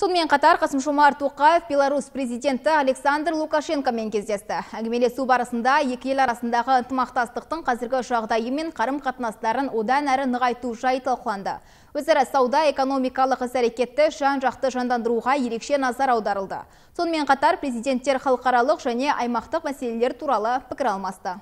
Сонымен қатар Қасым Жомарт Тоқаев Беларусь президенті Александр Лукашенко мен кездесті. Әңгімелесу барысында екі ел арасындағы ынтымақтастықтың қазіргі жағдайы мен қарым-қатынастарын одан әрі нығайту жай талқыланды. Өзара сауда экономикалық іс-әрекетті жан-жақты жандандыруға ерекше назар аударылды. Сонымен қатар президенттер халықаралық және аймақтық мәселелер туралы пікір алмасты.